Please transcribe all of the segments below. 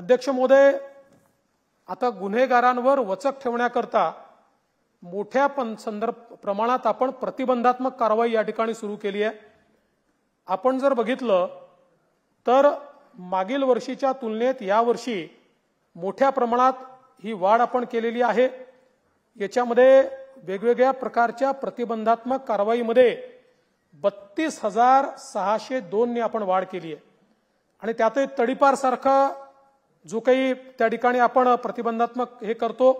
अध्यक्ष मोदय आता गुन्हेगारांवर वचक ठेवण्याकरता मोठ्या पण संदर्भ प्रमाणात आपण प्रतिबंधात्मक कारवाई या ठिकाणी सुरू केली आहे आपण जर बघितलं तर मागील वर्षीच्या तुलनेत यावर्षी मोठ्या प्रमाणात ही वाढ आपण केलेली आहे याच्यामध्ये वेगवेगळ्या प्रकारच्या प्रतिबंधात्मक कारवाईमध्ये बत्तीस हजार सहाशे दोनने आपण वाढ केली आहे आणि त्यातही तडीपारसारखं जो काही त्या ठिकाणी आपण प्रतिबंधात्मक हे करतो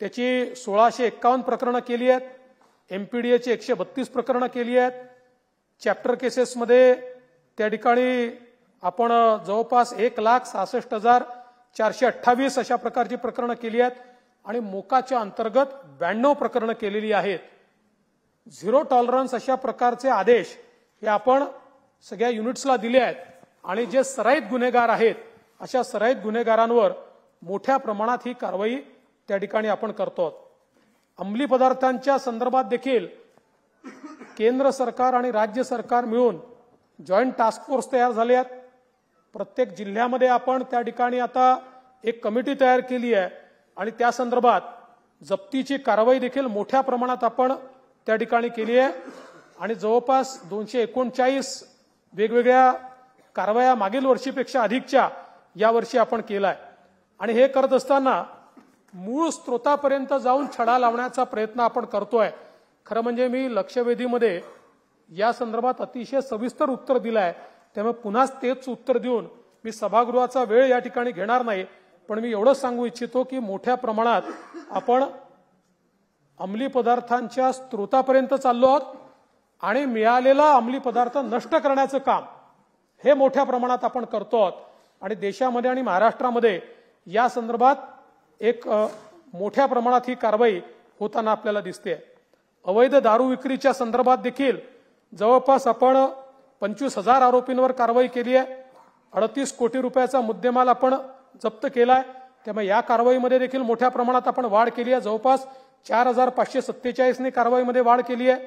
त्याची सोळाशे एक्कावन्न प्रकरणं केली आहेत एम पी डी एची एकशे बत्तीस प्रकरणं केली आहेत चॅप्टर केसेसमध्ये त्या ठिकाणी आपण जवळपास एक लाख सहासष्ट हजार चारशे अठ्ठावीस अशा प्रकारची प्रकरणं केली आहेत आणि मोकाच्या अंतर्गत ब्याण्णव प्रकरणं केलेली आहेत झिरो टॉलरन्स अशा प्रकारचे आदेश हे आपण सगळ्या युनिट्सला दिले आहेत आणि जे सराईत गुन्हेगार आहेत अशा सराईत गुन्हेगारांवर मोठ्या प्रमाणात ही कारवाई त्या ठिकाणी आपण करतो अंमली पदार्थांच्या संदर्भात देखील केंद्र सरकार आणि राज्य सरकार मिळून जॉईंट टास्क फोर्स तयार झाले आहेत प्रत्येक जिल्ह्यामध्ये आपण त्या ठिकाणी आता एक कमिटी तयार केली आहे आणि त्या संदर्भात जप्तीची कारवाई देखील मोठ्या प्रमाणात आपण त्या ठिकाणी केली आहे आणि जवळपास दोनशे एकोणचाळीस वेगवेगळ्या कारवाया मागील वर्षीपेक्षा अधिकच्या यावर्षी आपण केलाय आणि हे करत असताना मूळ स्रोतापर्यंत जाऊन छडा लावण्याचा प्रयत्न आपण करतोय खरं म्हणजे मी लक्षवेधीमध्ये या संदर्भात अतिशय सविस्तर उत्तर दिलंय त्यामुळे पुन्हा तेच उत्तर देऊन मी सभागृहाचा वेळ या ठिकाणी घेणार नाही पण मी एवढंच सांगू इच्छितो की मोठ्या प्रमाणात आपण अंमली पदार्थांच्या स्रोतापर्यंत चाललो आहोत आणि मिळालेला अंमली पदार्थ नष्ट करण्याचं काम हे मोठ्या प्रमाणात आपण करतो आहोत आणि देशामध्ये आणि महाराष्ट्रामध्ये या संदर्भात एक मोठ्या प्रमाणात ही कारवाई होताना आपल्याला दिसते अवैध दारू विक्रीच्या संदर्भात देखील जवळपास आपण पंचवीस हजार आरोपींवर कारवाई केली आहे अडतीस कोटी रुपयाचा मुद्देमाल आपण जप्त केला आहे त्यामुळे या कारवाईमध्ये देखील मोठ्या प्रमाणात आपण वाढ केली आहे जवळपास चार हजार पाचशे सत्तेचाळीसने कारवाईमध्ये वाढ केली आहे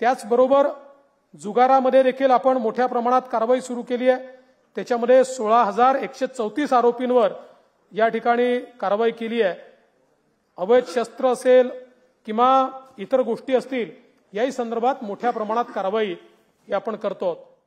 त्याचबरोबर जुगारामध्ये देखील आपण मोठ्या प्रमाणात कारवाई सुरू केली आहे त्याच्यामध्ये सोळा हजार एकशे चौतीस आरोपींवर या ठिकाणी कारवाई केली आहे अवैध शस्त्र असेल किंवा इतर गोष्टी असतील याही संदर्भात मोठ्या प्रमाणात कारवाई आपण करतो